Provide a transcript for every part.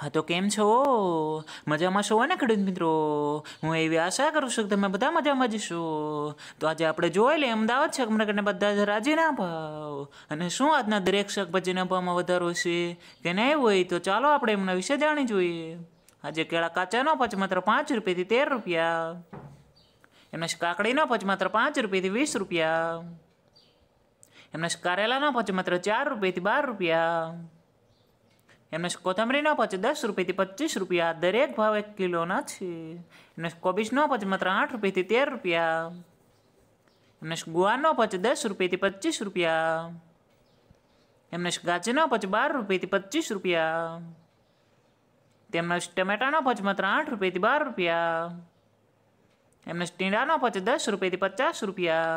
હા તો કેમ છો મજામાં છો ને ખેડૂત મિત્રો હું એવી આશા કરું છું કે તમે બધા મજામાં જશો તો આજે આપણે જોઈ લઈએ અમદાવાદ છે શાકમાર્કેટને બધા જ રાજીના ભાવ અને શું આજના દરેક શાકભાજીના ભાવમાં વધારો છે કે નહીં હોય તો ચાલો આપણે એમના વિશે જાણી જોઈએ આજે કેળા કાચાનો પચ માત્ર પાંચ રૂપિયાથી તેર રૂપિયા એમના કાકડીનો પચ માત્ર પાંચ રૂપિયાથી વીસ રૂપિયા એમના કારેલાનો પચ માત્ર ચાર રૂપિયાથી બાર રૂપિયા એમને કોથમરીના પચ દસ રૂપિયાથી પચીસ રૂપિયા દરેક ભાવ એક કિલોના છે એમને કોબીજનો પચ માત્ર આઠ રૂપિયાથી તેર રૂપિયા એમને ગુવાનો પચ દસ રૂપિયાથી પચીસ રૂપિયા એમને ગાજરનો પચ બાર રૂપિયાથી પચીસ રૂપિયા તેમનો ટમેટાનો પચ માત્ર આઠ રૂપિયાથી બાર રૂપિયા એમને ટીંડાનો પચ દસ રૂપિયાથી પચાસ રૂપિયા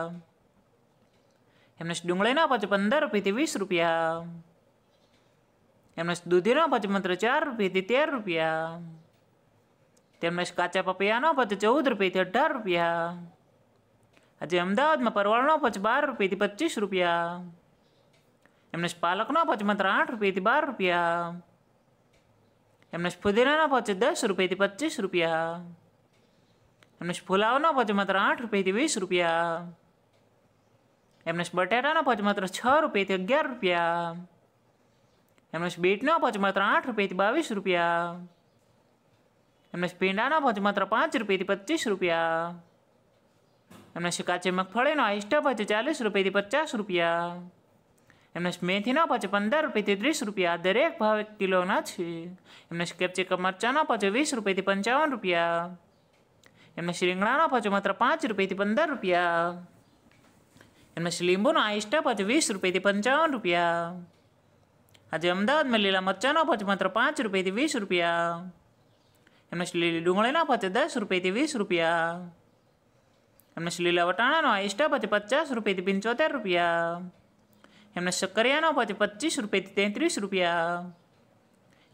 એમને ડુંગળીના પચ પંદર રૂપિયાથી વીસ રૂપિયા એમણે દૂધીનો પછી માત્ર ચાર રૂપિયાથી તેર રૂપિયા તેમણે કાચા પપૈયાનો પછી ચૌદ રૂપિયાથી અઢાર રૂપિયા આજે અમદાવાદમાં પરવાળનો પછી બાર રૂપિયાથી પચીસ રૂપિયા એમને પાલકનો પછી માત્ર આઠ રૂપિયાથી બાર રૂપિયા એમને ફુદીનાનો પચ દસ રૂપિયાથી પચીસ રૂપિયા એમને ફુલાવનો પછી માત્ર આઠ રૂપિયાથી વીસ રૂપિયા એમને બટેટાનો પછી માત્ર છ રૂપિયાથી અગિયાર રૂપિયા એમનો બીટનો ભાવ માત્ર આઠ રૂપિયાથી બાવીસ રૂપિયા એમનો પીંડાનો ભાવ માત્ર પાંચ રૂપિયાથી પચીસ રૂપિયા એમને કાચી મગફળીનો આઈસ્ટ ભાવ છે ચાલીસ રૂપિયાથી પચાસ રૂપિયા એમને મેથીનો ભાવ પંદર રૂપિયાથી ત્રીસ રૂપિયા દરેક ભાવ એક કિલોના છે એમને કેપ્સિકમ મરચાનો ભાવ વીસ રૂપિયાથી પંચાવન રૂપિયા એમને રીંગણાનો ભાવ માત્ર પાંચ રૂપિયાથી પંદર રૂપિયા એમને લીંબુનો આઈસ્ટ ભાવ છે વીસ રૂપિયાથી પંચાવન રૂપિયા આજે અમદાવાદમાં લીલા મરચાંનો ભાવ માત્ર પાંચ રૂપિયાથી વીસ રૂપિયા એમને લીલી ડુંગળીના ભાવ દસ રૂપિયાથી વીસ રૂપિયા એમને લીલા વટાણાનો આઈસ્ટા ભાવ પચાસ રૂપિયાથી પંચોતેર રૂપિયા એમને શક્કરિયાનો ભાવ પચીસ રૂપિયાથી તેત્રીસ રૂપિયા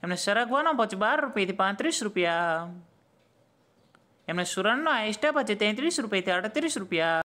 એમને સરગવાનો ભાવ બાર રૂપિયાથી પાંત્રીસ રૂપિયા એમને સુરણનો આઈસ્ટા ભાવ તેત્રીસ રૂપિયાથી અડત્રીસ રૂપિયા